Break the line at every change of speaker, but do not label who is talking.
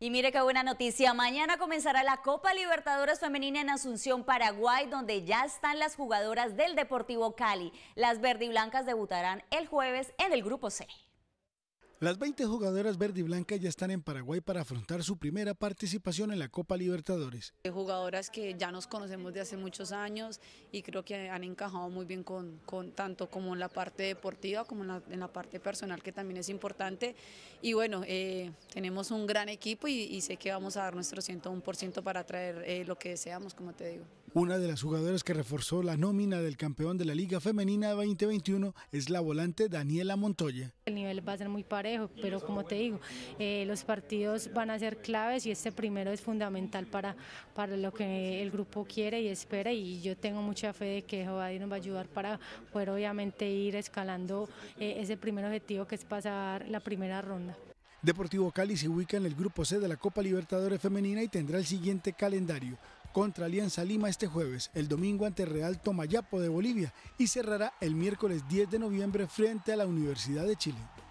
Y mire qué buena noticia, mañana comenzará la Copa Libertadores Femenina en Asunción, Paraguay, donde ya están las jugadoras del Deportivo Cali. Las verdiblancas debutarán el
jueves en el Grupo C.
Las 20 jugadoras verde y blanca ya están en Paraguay para afrontar su primera participación en la Copa Libertadores.
Eh, jugadoras que ya nos conocemos de hace muchos años y creo que han encajado muy bien con, con tanto como en la parte deportiva como en la, parte personal que también es importante. Y bueno, eh, tenemos un gran equipo y, sé que vamos a dar nuestro 101% para traer eh, lo que deseamos, como te digo.
Una de las jugadoras que reforzó la nómina del campeón de la Liga Femenina 2021 es la volante Daniela Montoya.
El nivel va a ser muy parejo, pero como te digo, eh, los partidos van a ser claves y este primero es fundamental para, para lo que el grupo quiere y espera y yo tengo mucha fe de que Jovadi nos va a ayudar para poder obviamente ir escalando eh, ese primer objetivo que es pasar la primera ronda.
Deportivo Cali se ubica en el grupo C de la Copa Libertadores Femenina y tendrá el siguiente calendario contra Alianza Lima este jueves, el domingo ante Real Tomayapo de Bolivia y cerrará el miércoles 10 de noviembre frente a la Universidad de Chile.